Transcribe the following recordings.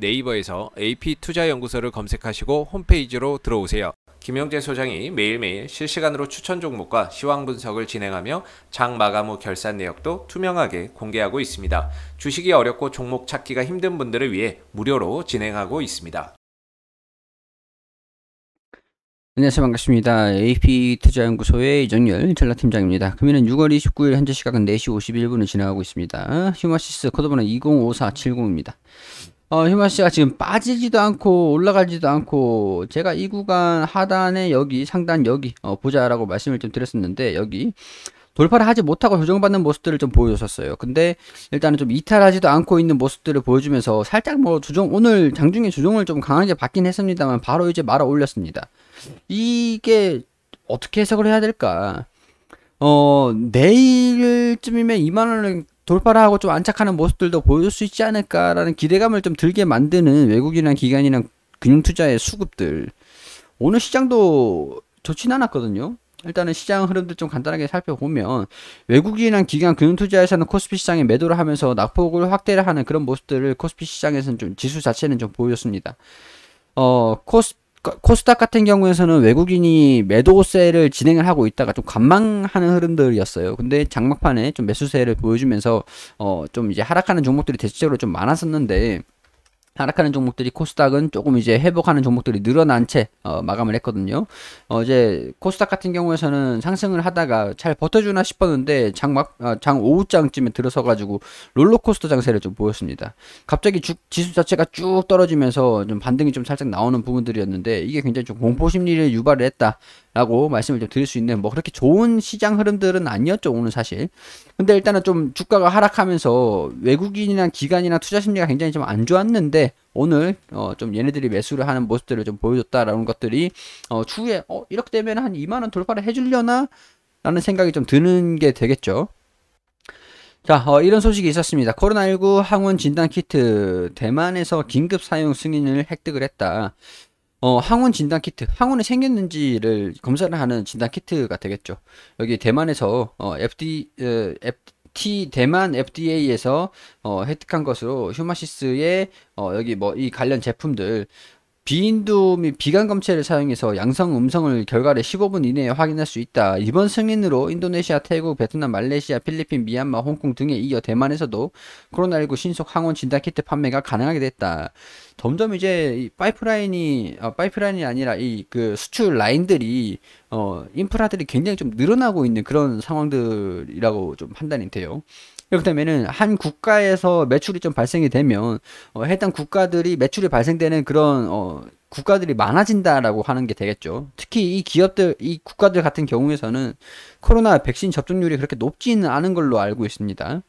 네이버에서 AP투자연구소를 검색하시고 홈페이지로 들어오세요. 김영재 소장이 매일매일 실시간으로 추천 종목과 시황 분석을 진행하며 장 마감 후 결산 내역도 투명하게 공개하고 있습니다. 주식이 어렵고 종목 찾기가 힘든 분들을 위해 무료로 진행하고 있습니다. 안녕하세요 반갑습니다. AP투자연구소의 이정열 전라팀장입니다. 금일은 6월 29일 현재 시각은 4시 51분을 지나가고 있습니다. 휴마시스 코드번호 205470입니다. 어, 휴마씨가 지금 빠지지도 않고 올라가지도 않고 제가 이 구간 하단에 여기 상단 여기 어, 보자라고 말씀을 좀 드렸었는데 여기 돌파를 하지 못하고 조정받는 모습들을 좀 보여줬었어요. 근데 일단은 좀 이탈하지도 않고 있는 모습들을 보여주면서 살짝 뭐 조정 오늘 장중에 조정을 좀 강하게 받긴 했습니다만 바로 이제 말아 올렸습니다. 이게 어떻게 해석을 해야 될까? 어 내일쯤이면 2만 원을 돌파를 하고 좀 안착하는 모습들도 보일 수 있지 않을까라는 기대감을 좀 들게 만드는 외국인이나 기관이나 금융투자의 수급들 오늘 시장도 좋진 않았거든요. 일단은 시장 흐름들 좀 간단하게 살펴보면 외국인이나 기관 금융투자에서는 코스피 시장에 매도를 하면서 낙폭을 확대를 하는 그런 모습들을 코스피 시장에서는 좀 지수 자체는 좀보여줬습니다어 코스 그러니까 코스닥 같은 경우에서는 외국인이 매도세를 진행을 하고 있다가 좀 관망하는 흐름들이었어요. 근데 장막판에 좀 매수세를 보여주면서 어 좀 이제 하락하는 종목들이 대체적으로 좀 많았었는데 하락하는 종목들이 코스닥은 조금 이제 회복하는 종목들이 늘어난 채 어, 마감을 했거든요. 어제 코스닥 같은 경우에서는 상승을 하다가 잘 버텨주나 싶었는데 장막 아, 장 오후장쯤에 들어서 가지고 롤러코스터 장세를 좀 보였습니다. 갑자기 주, 지수 자체가 쭉 떨어지면서 좀 반등이 좀 살짝 나오는 부분들이었는데 이게 굉장히 좀 공포 심리를 유발을 했다. 라고 말씀을 좀 드릴 수 있는 뭐 그렇게 좋은 시장 흐름들은 아니었죠 오늘 사실 근데 일단은 좀 주가가 하락하면서 외국인이나 기관이나 투자 심리가 굉장히 좀 안 좋았는데 오늘 어 좀 얘네들이 매수를 하는 모습들을 좀 보여줬다라는 것들이 어 추후에 어 이렇게 되면 한 2만원 돌파를 해주려나 라는 생각이 좀 드는 게 되겠죠 자, 어, 이런 소식이 있었습니다. 코로나19 항원 진단 키트 대만에서 긴급 사용 승인을 획득을 했다. 어, 항원 진단 키트, 항원이 생겼는지를 검사를 하는 진단 키트가 되겠죠. 여기 대만에서 어, FD, 어, FT 대만 FDA에서 어, 획득한 것으로 휴마시스의 어, 여기 뭐 이 관련 제품들 비인두및 비관 검체를 사용해서 양성 음성을 결과를 15분 이내에 확인할 수 있다. 이번 승인으로 인도네시아, 태국, 베트남, 말레이시아, 필리핀, 미얀마, 홍콩 등에 이어 대만에서도 코로나19 신속 항원 진단 키트 판매가 가능하게 됐다. 점점 이제 이 파이프라인이 아, 파이프라인이 아니라 이 그 수출 라인들이 어, 인프라들이 굉장히 좀 늘어나고 있는 그런 상황들이라고 좀 판단이 돼요. 그렇다면은 한 국가에서 매출이 좀 발생이 되면 어, 해당 국가들이 매출이 발생되는 그런 어, 국가들이 많아진다라고 하는 게 되겠죠. 특히 이 기업들, 이 국가들 같은 경우에서는 코로나 백신 접종률이 그렇게 높지는 않은 걸로 알고 있습니다.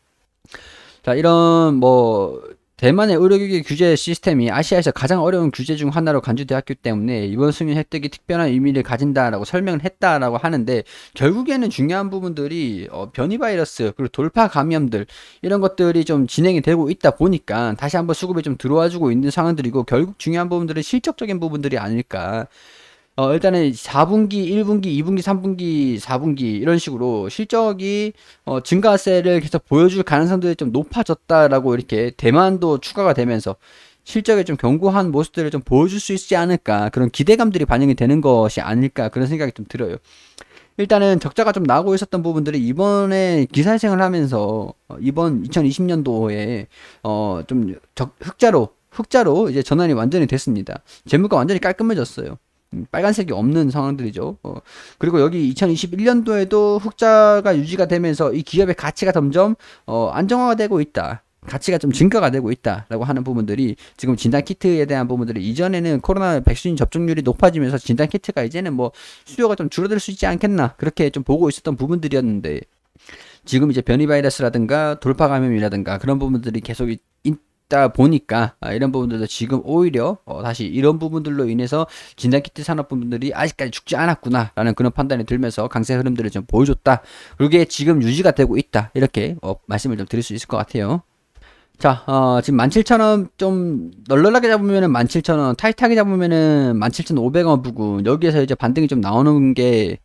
자, 이런 뭐 대만의 의료기기 규제 시스템이 아시아에서 가장 어려운 규제 중 하나로 간주되었기 때문에 이번 승인 획득이 특별한 의미를 가진다라고 설명을 했다라고 하는데 결국에는 중요한 부분들이 어, 변이 바이러스 그리고 돌파 감염들 이런 것들이 좀 진행이 되고 있다 보니까 다시 한번 수급이 좀 들어와주고 있는 상황들이고 결국 중요한 부분들은 실적적인 부분들이 아닐까 어, 일단은 4분기, 1분기, 2분기, 3분기, 4분기 이런 식으로 실적이 어, 증가세를 계속 보여줄 가능성들이 좀 높아졌다라고 이렇게 대만도 추가가 되면서 실적에 좀 견고한 모습들을 좀 보여줄 수 있지 않을까 그런 기대감들이 반영이 되는 것이 아닐까 그런 생각이 좀 들어요. 일단은 적자가 좀 나고 있었던 부분들이 이번에 기사생을 하면서 어, 이번 2020년도에 어좀 흑자로 흑자로 이제 전환이 완전히 됐습니다. 재무가 완전히 깔끔해졌어요. 음, 빨간색이 없는 상황들이죠. 어, 그리고 여기 2021년도에도 흑자가 유지가 되면서 이 기업의 가치가 점점 어, 안정화가 되고 있다. 가치가 좀 증가가 되고 있다라고 하는 부분들이 지금 진단 키트에 대한 부분들이 이전에는 코로나 백신 접종률이 높아지면서 진단 키트가 이제는 뭐 수요가 좀 줄어들 수 있지 않겠나 그렇게 좀 보고 있었던 부분들이었는데 지금 이제 변이 바이러스라든가 돌파 감염이라든가 그런 부분들이 계속 인, 있다 보니까 아, 이런 부분들도 지금 오히려 어, 다시 이런 부분들로 인해서 진단키트 산업분들이 아직까지 죽지 않았구나라는 그런 판단이 들면서 강세 흐름들을 좀 보여줬다. 그게 지금 유지가 되고 있다. 이렇게 어, 말씀을 좀 드릴 수 있을 것 같아요. 자, 어, 지금 17,000원 좀 널널하게 잡으면은 17,000원, 타이트하게 잡으면은 17,500원 부근 여기에서 이제 반등이 좀 나오는 게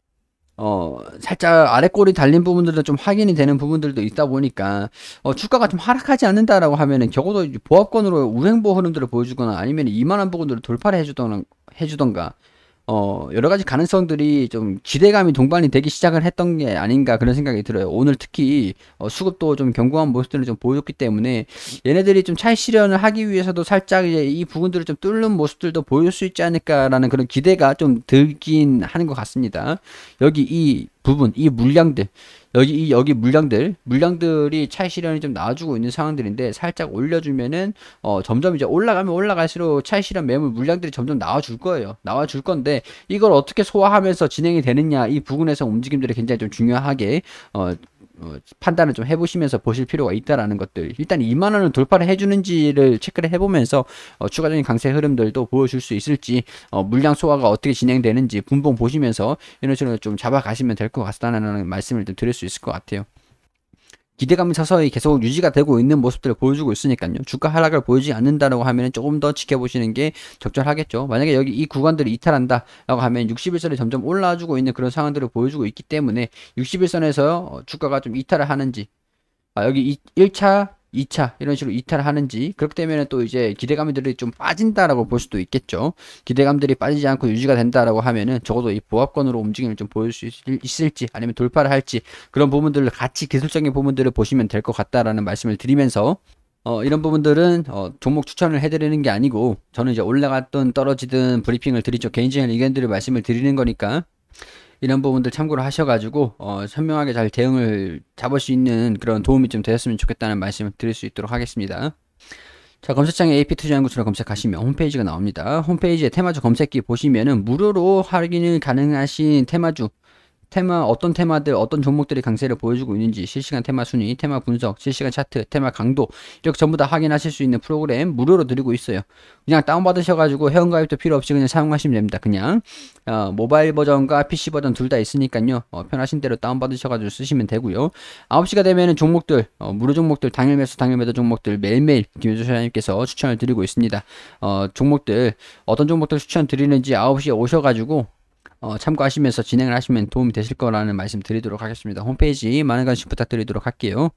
어, 살짝 아래 꼬리 달린 부분들도 좀 확인이 되는 부분들도 있다 보니까 어, 주가가 좀 하락하지 않는다라고 하면은 적어도 보합권으로 우행보 흐름들을 보여주거나 아니면 이만한 부분들을 돌파를 해주던 해주던가 어, 여러 가지 가능성들이 좀 기대감이 동반이 되기 시작을 했던 게 아닌가 그런 생각이 들어요. 오늘 특히 어, 수급도 좀 견고한 모습들을 좀 보여줬기 때문에 얘네들이 좀 차이 실현을 하기 위해서도 살짝 이제 이 부분들을 좀 뚫는 모습들도 보일 수 있지 않을까라는 그런 기대가 좀 들긴 하는 것 같습니다. 여기 이 부분 이 물량들 여기 여기 물량들 물량들이 차익 실현이 좀 나와주고 있는 상황들인데 살짝 올려주면은 어 점점 이제 올라가면 올라갈수록 차익 실현 매물 물량들이 점점 나와줄 거예요 나와줄 건데 이걸 어떻게 소화하면서 진행이 되느냐 이 부분에서 움직임들이 굉장히 좀 중요하게 어 어, 판단을 좀 해보시면서 보실 필요가 있다라는 것들 일단 2만 원을 돌파를 해주는지를 체크를 해보면서 어, 추가적인 강세 흐름들도 보여줄 수 있을지 어, 물량 소화가 어떻게 진행되는지 분봉 보시면서 이런 식으로 좀 잡아가시면 될 것 같다는 말씀을 좀 드릴 수 있을 것 같아요. 기대감이 서서히 계속 유지가 되고 있는 모습들을 보여주고 있으니까요. 주가 하락을 보이지 않는다라고 하면 조금 더 지켜보시는 게 적절하겠죠. 만약에 여기 이 구간들을 이탈한다라고 하면 61선이 점점 올라주고 와 있는 그런 상황들을 보여주고 있기 때문에 61선에서 어, 주가가 좀 이탈을 하는지 아, 여기 1차 2차 이런 식으로 이탈하는지 그렇게 되면 또 이제 기대감들이 좀 빠진다라고 볼 수도 있겠죠. 기대감들이 빠지지 않고 유지가 된다라고 하면은 적어도 이 보합권으로 움직임을 좀 보일 수 있을지 아니면 돌파를 할지 그런 부분들을 같이 기술적인 부분들을 보시면 될 것 같다라는 말씀을 드리면서 어, 이런 부분들은 어, 종목 추천을 해드리는 게 아니고 저는 이제 올라갔던 떨어지든 브리핑을 드리죠 개인적인 의견들을 말씀을 드리는 거니까 이런 부분들 참고를 하셔가지고 어, 선명하게잘 대응을 잡을 수 있는 그런 도움이 좀 되었으면 좋겠다는 말씀을 드릴 수 있도록 하겠습니다. 자 검색창에 AP 투자한 구출을 검색하시면 홈페이지가 나옵니다. 홈페이지에 테마주 검색기 보시면은 무료로 확인을 가능하신 테마주 테마 어떤 테마들 어떤 종목들이 강세를 보여주고 있는지 실시간 테마 순위, 테마 분석, 실시간 차트, 테마 강도 이렇게 전부 다 확인하실 수 있는 프로그램 무료로 드리고 있어요. 그냥 다운 받으셔가지고 회원가입도 필요 없이 그냥 사용하시면 됩니다. 그냥 어, 모바일 버전과 PC 버전 둘 다 있으니까요. 어, 편하신 대로 다운 받으셔가지고 쓰시면 되고요. 9시가 되면은 종목들 어, 무료 종목들 당일 매수 당일 매도 종목들 매일매일 김효주 사장님께서 추천을 드리고 있습니다. 어, 종목들 어떤 종목들 추천 드리는지 9시에 오셔가지고 어, 참고하시면서 진행을 하시면 도움이 되실 거라는 말씀 드리도록 하겠습니다. 홈페이지 많은 관심 부탁드리도록 할게요.